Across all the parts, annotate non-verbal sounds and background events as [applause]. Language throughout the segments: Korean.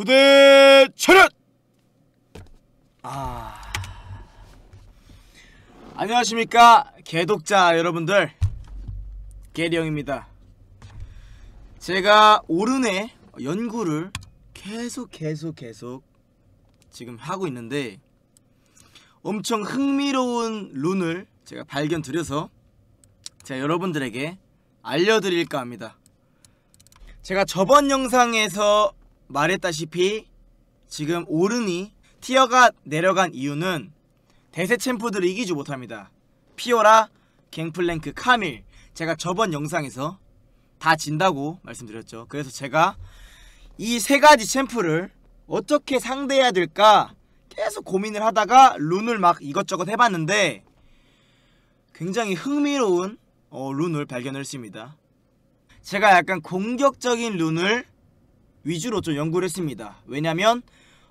부대 차렷! 아... 안녕하십니까 개독자 여러분들 개령입니다 제가 오른의 연구를 계속 계속 계속 지금 하고 있는데 엄청 흥미로운 룬을 제가 발견드려서 제가 여러분들에게 알려드릴까 합니다 제가 저번 영상에서 말했다시피 지금 오른이 티어가 내려간 이유는 대세 챔프들을 이기지 못합니다. 피오라, 갱플랭크, 카밀 제가 저번 영상에서 다 진다고 말씀드렸죠. 그래서 제가 이 세 가지 챔프를 어떻게 상대해야 될까 계속 고민을 하다가 룬을 막 이것저것 해봤는데 굉장히 흥미로운 어, 룬을 발견했습니다. 제가 약간 공격적인 룬을 위주로 좀 연구를 했습니다. 왜냐면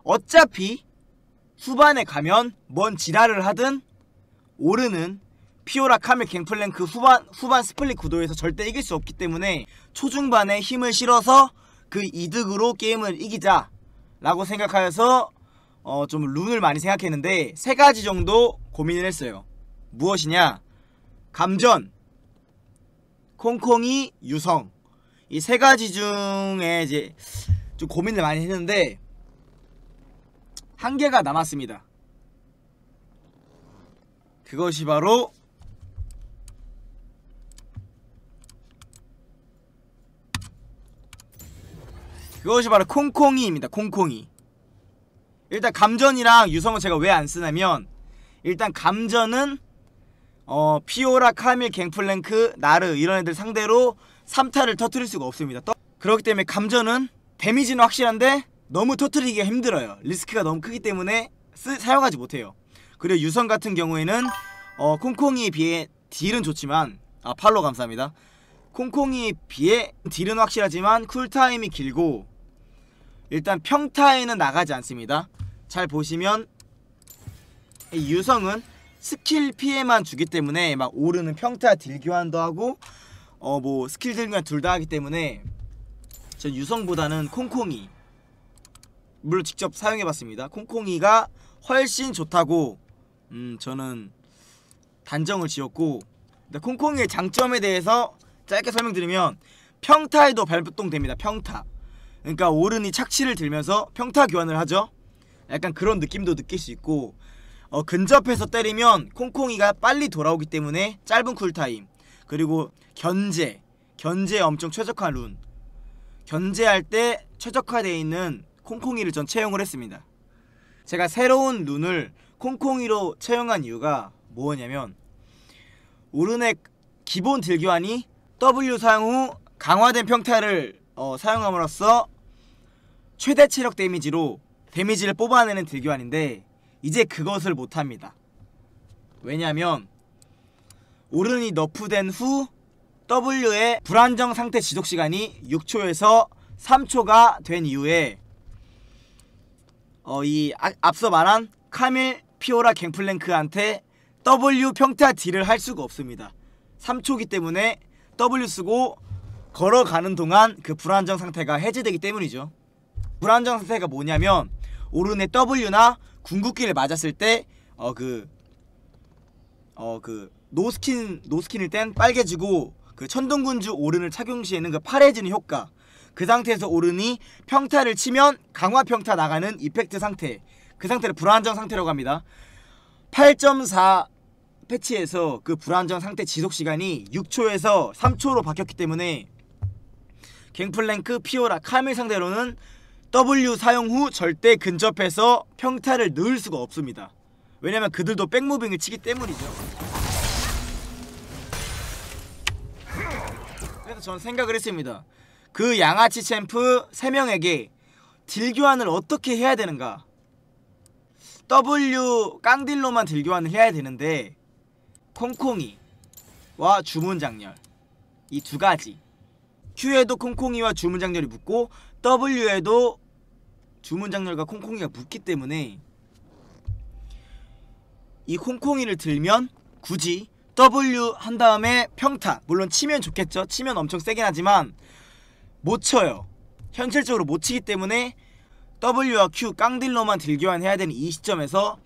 어차피 후반에 가면 뭔 지랄을 하든 오르는 피오라 카밀 갱플랭크 그 후반 후반 스플릿 구도에서 절대 이길 수 없기 때문에 초중반에 힘을 실어서 그 이득으로 게임을 이기자 라고 생각하여서 어, 좀 룬을 많이 생각했는데 세 가지 정도 고민을 했어요. 무엇이냐? 감전, 콩콩이 유성, 이세 가지 중에 이제 좀 고민을 많이 했는데 한 개가 남았습니다. 그것이 바로 그것이 바로 콩콩이입니다. 콩콩이. 일단 감전이랑 유성은 제가 왜 안 쓰냐면 일단 감전은 어 피오라, 카밀, 갱플랭크, 나르 이런 애들 상대로 3타를 터트릴 수가 없습니다 그렇기 때문에 감전은 데미지는 확실한데 너무 터트리기가 힘들어요 리스크가 너무 크기 때문에 쓰, 사용하지 못해요 그리고 유성 같은 경우에는 어, 콩콩이에 비해 딜은 좋지만 아 팔로 감사합니다 콩콩이에 비해 딜은 확실하지만 쿨타임이 길고 일단 평타에는 나가지 않습니다 잘 보시면 유성은 스킬 피해만 주기 때문에 막 오르는 평타 딜 교환도 하고 어뭐 스킬들과 둘다 하기 때문에 전 유성보다는 콩콩이 물론 직접 사용해봤습니다. 콩콩이가 훨씬 좋다고 음 저는 단정을 지었고 콩콩이의 장점에 대해서 짧게 설명드리면 평타에도 발동됩니다. 평타 그러니까 오른이 착취를 들면서 평타 교환을 하죠. 약간 그런 느낌도 느낄 수 있고 어, 근접해서 때리면 콩콩이가 빨리 돌아오기 때문에 짧은 쿨타임 그리고 견제 견제에 엄청 최적화 룬 견제할 때 최적화되어 있는 콩콩이를 전 채용을 했습니다 제가 새로운 룬을 콩콩이로 채용한 이유가 뭐냐면 오르넥 기본 딜교환이 W 사용 후 강화된 평타를 어, 사용함으로써 최대 체력 데미지로 데미지를 뽑아내는 딜교환인데 이제 그것을 못합니다 왜냐면 하 오른이 너프된 후 W의 불안정 상태 지속 시간이 6초에서 3초가 된 이후에 어, 이 아, 앞서 말한 카밀 피오라 갱플랭크한테 W 평타 D를 할 수가 없습니다. 3초기 때문에 W 쓰고 걸어가는 동안 그 불안정 상태가 해제되기 때문이죠. 불안정 상태가 뭐냐면 오른의 W나 궁극기를 맞았을 때 어 그 어그 어, 그, 어, 그 노스킨 노스킨일 땐 빨개지고 그 천둥군주 오른을 착용 시에는 그 파래지는 효과 그 상태에서 오른이 평타를 치면 강화 평타 나가는 이펙트 상태 그 상태를 불안정 상태라고 합니다 8.4 패치에서 그 불안정 상태 지속 시간이 6초에서 3초로 바뀌었기 때문에 갱플랭크, 피오라, 카밀 상대로는 W 사용 후 절대 근접해서 평타를 넣을 수가 없습니다 왜냐면 그들도 백무빙을 치기 때문이죠 하 저는 생각을 했습니다. 그 양아치 챔프 3명에게 딜교환을 어떻게 해야 되는가 W 깡딜로만 딜교환을 해야 되는데 콩콩이와 주문장렬 이 두 가지 Q에도 콩콩이와 주문장렬이 붙고 W에도 주문장렬과 콩콩이가 붙기 때문에 이 콩콩이를 들면 굳이 W 한 다음에 평타 물론 치면 좋겠죠 치면 엄청 세긴 하지만 못 쳐요 현실적으로 못 치기 때문에 W와 Q 깡딜로만 딜교환 해야 되는 이 시점에서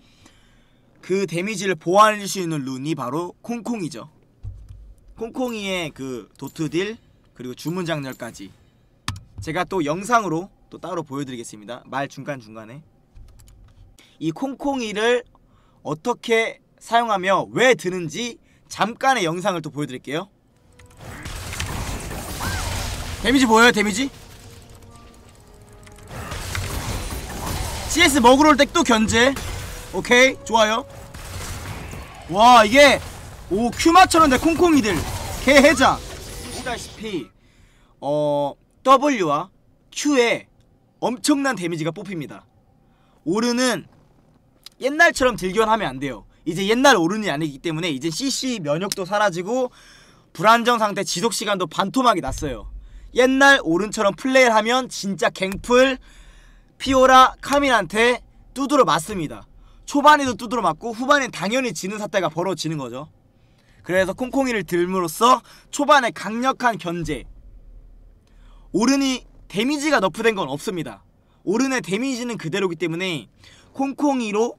그 데미지를 보완할수 있는 룬이 바로 콩콩이죠 콩콩이의 그 도트딜 그리고 주문장렬까지 제가 또 영상으로 또 따로 보여드리겠습니다 말 중간중간에 이 콩콩이를 어떻게 사용하며 왜 드는지 잠깐의 영상을 또 보여드릴게요 데미지 보여요 데미지? CS 먹으러 올 때 또 견제 오케이 좋아요 와 이게 오 큐마처럼데 콩콩이들 개해자 보시다시피 어 W와 Q에 엄청난 데미지가 뽑힙니다 오르는 옛날처럼 딜견하면 안 돼요 이제 옛날 오른이 아니기 때문에 이제 CC 면역도 사라지고 불안정 상태 지속 시간도 반토막이 났어요. 옛날 오른처럼 플레이를 하면 진짜 갱플 피오라 카밀한테 두드러 맞습니다. 초반에도 두드러 맞고 후반엔 당연히 지는 사태가 벌어지는 거죠. 그래서 콩콩이를 들므로써 초반에 강력한 견제 오른이 데미지가 너프된 건 없습니다. 오른의 데미지는 그대로기 때문에 콩콩이로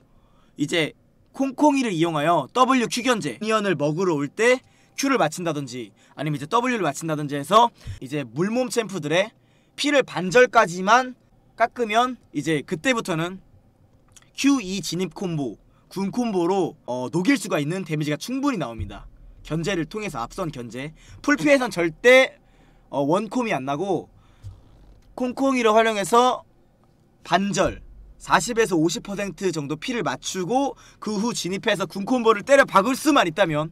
이제 콩콩이를 이용하여 W 큐견제 미연을 먹으러 올 때 Q를 맞힌다든지 아니면 이제 W를 맞힌다든지 해서 이제 물몸 챔프들의 피를 반절까지만 깎으면 이제 그때부터는 Q2 e 진입 콤보 군 콤보로 어, 녹일 수가 있는 데미지가 충분히 나옵니다 견제를 통해서 앞선 견제 풀피에선 절대 어, 원콤이 안 나고 콩콩이를 활용해서 반절 40에서 50% 정도 피를 맞추고 그 후 진입해서 군콤보를 때려 박을 수만 있다면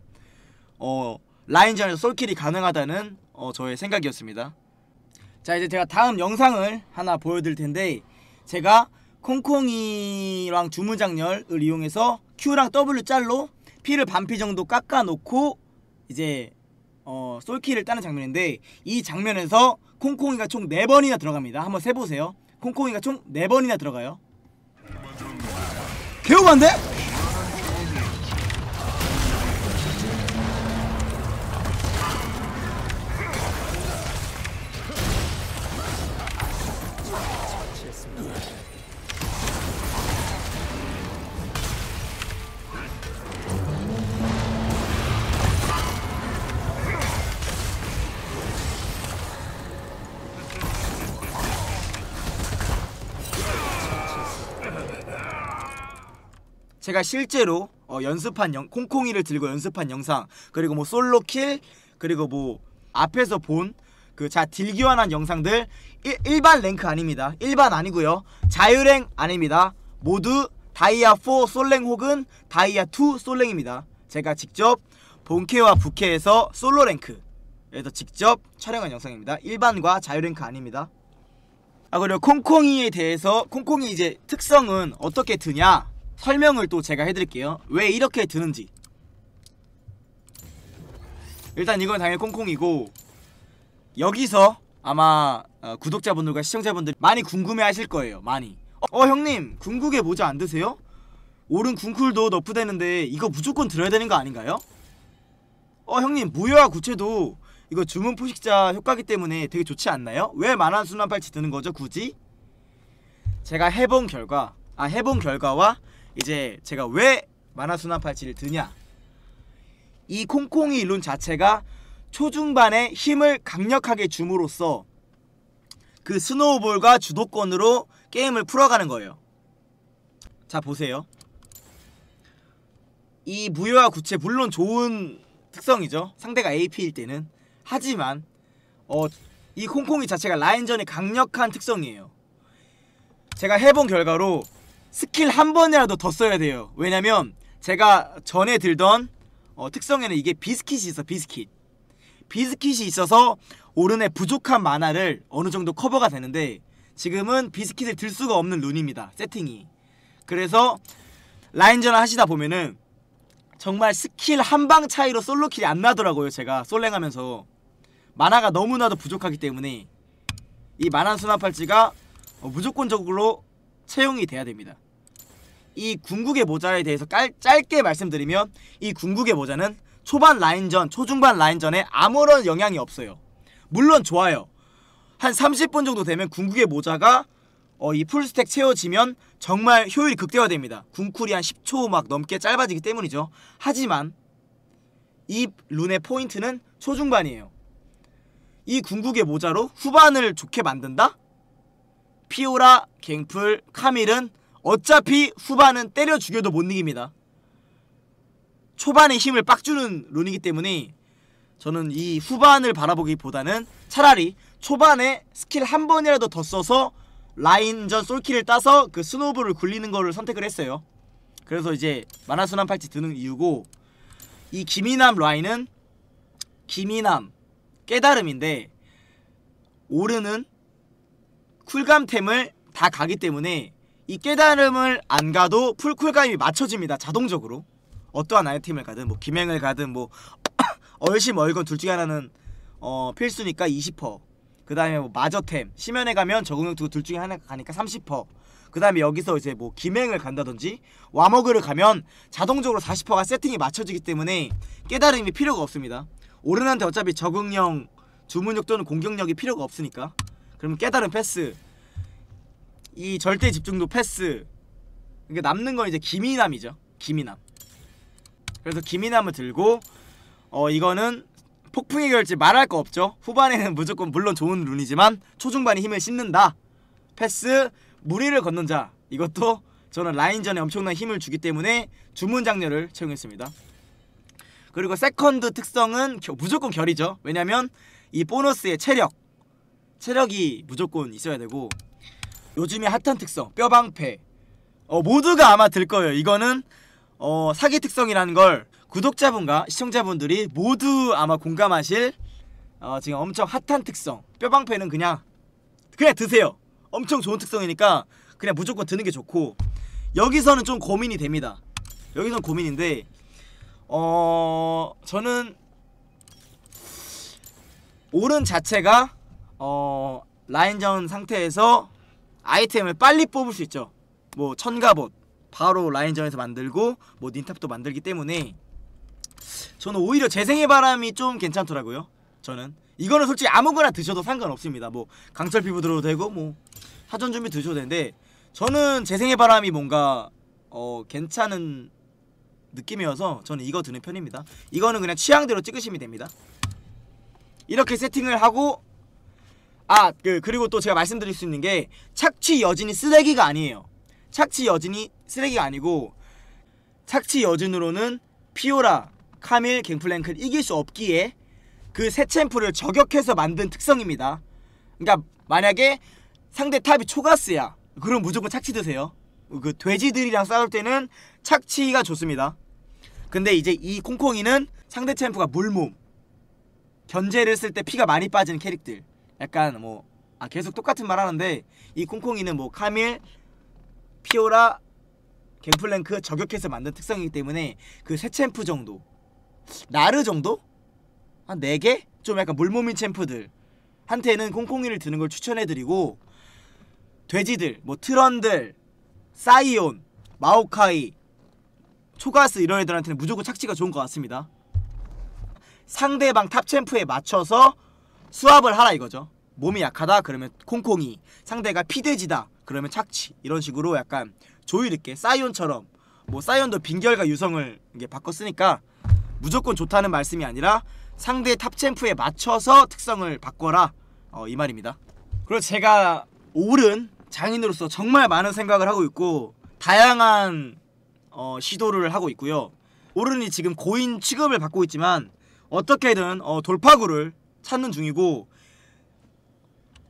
어 라인전에서 솔킬이 가능하다는 어, 저의 생각이었습니다 자 이제 제가 다음 영상을 하나 보여드릴 텐데 제가 콩콩이랑 주문장렬을 이용해서 Q랑 W 짤로 피를 반피 정도 깎아놓고 이제 어, 솔킬을 따는 장면인데 이 장면에서 콩콩이가 총 4번이나 들어갑니다 한번 세보세요 콩콩이가 총 4번이나 들어가요 개오반데? 제가 실제로 어, 연습한 영, 콩콩이를 들고 연습한 영상 그리고 뭐 솔로 킬 그리고 뭐 앞에서 본 그 자 딜교환한 영상들 일, 반 랭크 아닙니다 일반 아니고요 자유랭 아닙니다 모두 다이아4 솔랭 혹은 다이아2 솔랭입니다 제가 직접 본캐와 부캐에서 솔로 랭크에서 직접 촬영한 영상입니다 일반과 자유랭크 아닙니다 아 그리고 콩콩이에 대해서 콩콩이 이제 특성은 어떻게 드냐 설명을 또 제가 해드릴게요 왜 이렇게 드는지 일단 이건 당연히 콩콩이고 여기서 아마 어, 구독자분들과 시청자분들 많이 궁금해하실 거예요 많이 어, 어 형님 궁극의 모자 안 드세요? 오른 궁쿨도 너프되는데 이거 무조건 들어야 되는 거 아닌가요? 어 형님 무효와 구체도 이거 주문 포식자 효과기 때문에 되게 좋지 않나요? 왜 만화 순환팔찌 드는 거죠 굳이? 제가 해본 결과 아 해본 결과와 이제 제가 왜 만화 순환 팔찌를 드냐 이 콩콩이 이론 자체가 초중반에 힘을 강력하게 줌으로써 그 스노우볼과 주도권으로 게임을 풀어가는 거예요 자 보세요 이 무효와 구체 물론 좋은 특성이죠 상대가 AP일 때는 하지만 어, 이 콩콩이 자체가 라인전의 강력한 특성이에요 제가 해본 결과로 스킬 한 번이라도 더 써야 돼요 왜냐면 제가 전에 들던 어, 특성에는 이게 비스킷이 있어 비스킷 비스킷이 있어서 오른에 부족한 만화를 어느 정도 커버가 되는데 지금은 비스킷을 들 수가 없는 룬입니다 세팅이 그래서 라인전을 하시다 보면은 정말 스킬 한 방 차이로 솔로킬이 안 나더라고요 제가 솔랭하면서 만화가 너무나도 부족하기 때문에 이 만화 수납 팔찌가 어, 무조건적으로 채용이 돼야 됩니다 이 궁극의 모자에 대해서 깔, 짧게 말씀드리면 이 궁극의 모자는 초반 라인전, 초중반 라인전에 아무런 영향이 없어요. 물론 좋아요. 한 30분 정도 되면 궁극의 모자가 어, 이 풀스택 채워지면 정말 효율이 극대화됩니다. 궁쿨이 한 10초 막 넘게 짧아지기 때문이죠. 하지만 이 룬의 포인트는 초중반이에요. 이 궁극의 모자로 후반을 좋게 만든다? 피오라, 갱플, 카밀은 어차피 후반은 때려 죽여도 못 이깁니다. 초반에 힘을 빡 주는 룬이기 때문에 저는 이 후반을 바라보기보다는 차라리 초반에 스킬 한 번이라도 더 써서 라인전 솔킬을 따서 그스노우브을 굴리는 거를 선택을 했어요. 그래서 이제 만화순환 팔찌 드는 이유고 이 김이남 라인은 김이남 깨달음인데 오르는 쿨감템을 다 가기 때문에 이 깨달음을 안 가도 풀쿨감이 맞춰집니다. 자동적으로. 어떠한 아이템을 가든 뭐 김행을 가든 뭐 [coughs] 얼심 얼건 둘 중에 하나는 어 필수니까 20%. 그 다음에 뭐 마저템 심연에 가면 적응력 두고 둘 중에 하나 가니까 30%그 다음에 여기서 이제 뭐 김행을 간다든지 와머그를 가면 자동적으로 40%가 세팅이 맞춰지기 때문에 깨달음이 필요가 없습니다 오른한테 어차피 적응력 주문력 또는 공격력이 필요가 없으니까 그러면 깨달음 패스 이 절대 집중도 패스 그러니까 남는 건 이제 김이남이죠 김이남 그래서 김이남을 들고 어 이거는 폭풍의 결집 말할 거 없죠 후반에는 [laughs] 무조건 물론 좋은 룬이지만 초중반에 힘을 씻는다 패스 무리를 걷는 자 이것도 저는 라인전에 엄청난 힘을 주기 때문에 주문 장려를 채용했습니다 그리고 세컨드 특성은 겨, 무조건 결이죠 왜냐면 이 보너스의 체력 체력이 무조건 있어야 되고 요즘에 핫한 특성 뼈방패 어, 모두가 아마 들 거예요 이거는 어, 사기 특성이라는 걸 구독자분과 시청자분들이 모두 아마 공감하실 어, 지금 엄청 핫한 특성 뼈방패는 그냥 그냥 드세요 엄청 좋은 특성이니까 그냥 무조건 드는 게 좋고 여기서는 좀 고민이 됩니다 여기서는 고민인데 어... 저는 오른 자체가 어... 라인전 상태에서 아이템을 빨리 뽑을 수 있죠 뭐 천가봇 바로 라인전에서 만들고 뭐 닌탑도 만들기 때문에 저는 오히려 재생의 바람이 좀 괜찮더라고요 저는 이거는 솔직히 아무거나 드셔도 상관없습니다 뭐 강철 피부 들어도 되고 뭐 사전 준비 드셔도 되는데 저는 재생의 바람이 뭔가 어 괜찮은 느낌이어서 저는 이거 드는 편입니다 이거는 그냥 취향대로 찍으시면 됩니다 이렇게 세팅을 하고 아, 그 그리고 또 제가 말씀드릴 수 있는 게 착취 여진이 쓰레기가 아니에요. 착취 여진이 쓰레기가 아니고 착취 여진으로는 피오라, 카밀, 갱플랭크를 이길 수 없기에 그세 챔프를 저격해서 만든 특성입니다. 그러니까 만약에 상대 탑이 초가스야. 그럼 무조건 착취 드세요. 그 돼지들이랑 싸울 때는 착취가 좋습니다. 근데 이제 이 콩콩이는 상대 챔프가 물몸 견제를 쓸 때 피가 많이 빠지는 캐릭들 약간 뭐 아, 계속 똑같은 말 하는데 이 콩콩이는 뭐 카밀, 피오라, 갱플랭크 저격해서 만든 특성이기 때문에 그세 챔프 정도 나르 정도? 한 네개좀 약간 물몸인 챔프들 한테는 콩콩이를 드는 걸 추천해드리고 돼지들, 뭐 트런들, 사이온, 마오카이, 초가스 이런 애들한테는 무조건 착지가 좋은 것 같습니다 상대방 탑 챔프에 맞춰서 수합을 하라 이거죠 몸이 약하다 그러면 콩콩이 상대가 피대지다 그러면 착취 이런 식으로 약간 조율 있게 사이온처럼 뭐 사이온도 빈결과 유성을 이게 바꿨으니까 무조건 좋다는 말씀이 아니라 상대 탑챔프에 맞춰서 특성을 바꿔라 어, 이 말입니다 그리고 제가 오른 장인으로서 정말 많은 생각을 하고 있고 다양한 어, 시도를 하고 있고요 오른이 지금 고인 취급을 받고 있지만 어떻게든 어, 돌파구를 찾는 중이고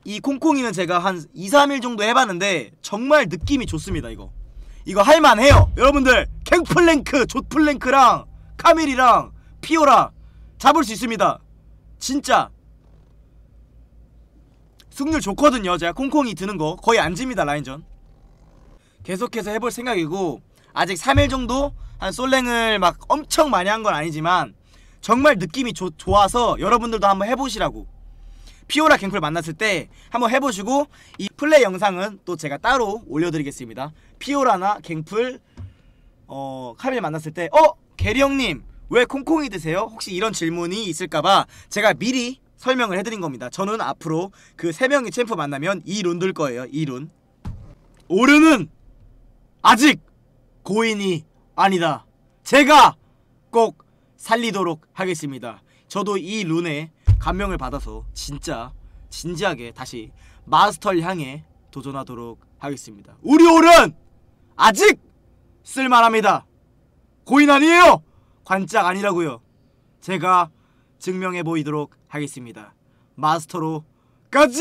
이 콩콩이는 제가 한 2, 3일 정도 해봤는데 정말 느낌이 좋습니다 이거 이거 할만해요 여러분들 캥플랭크, 조플랭크랑 카밀이랑 피오라 잡을 수 있습니다 진짜 승률 좋거든요 제가 콩콩이 드는 거 거의 안 집니다 라인전 계속해서 해볼 생각이고 아직 3일 정도 한 솔랭을 막 엄청 많이 한 건 아니지만 정말 느낌이 조, 좋아서 여러분들도 한번 해보시라고 피오라 갱플 만났을 때 한번 해보시고 이 플레이 영상은 또 제가 따로 올려드리겠습니다 피오라나 갱플 어 카밀 만났을 때 어? 게리 형님 왜 콩콩이 드세요? 혹시 이런 질문이 있을까봐 제가 미리 설명을 해드린 겁니다 저는 앞으로 그 세명이 챔프 만나면 이 룬 들 거예요 이 룬 오르은 아직 고인이 아니다 제가 꼭 살리도록 하겠습니다 저도 이 룬에 감명을 받아서 진짜 진지하게 다시 마스터를 향해 도전하도록 하겠습니다. 우리 오른 아직 쓸만합니다. 고인 아니에요. 관짝 아니라고요. 제가 증명해 보이도록 하겠습니다. 마스터로 가자!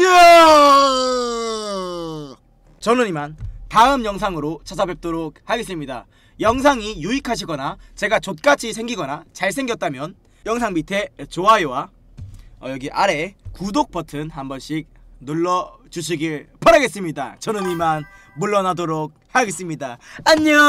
저는 이만 다음 영상으로 찾아뵙도록 하겠습니다. 영상이 유익하시거나 제가 족같이 생기거나 잘생겼다면 영상 밑에 좋아요와 어, 여기 아래 구독 버튼 한 번씩 눌러주시길 바라겠습니다 저는 이만 물러나도록 하겠습니다 안녕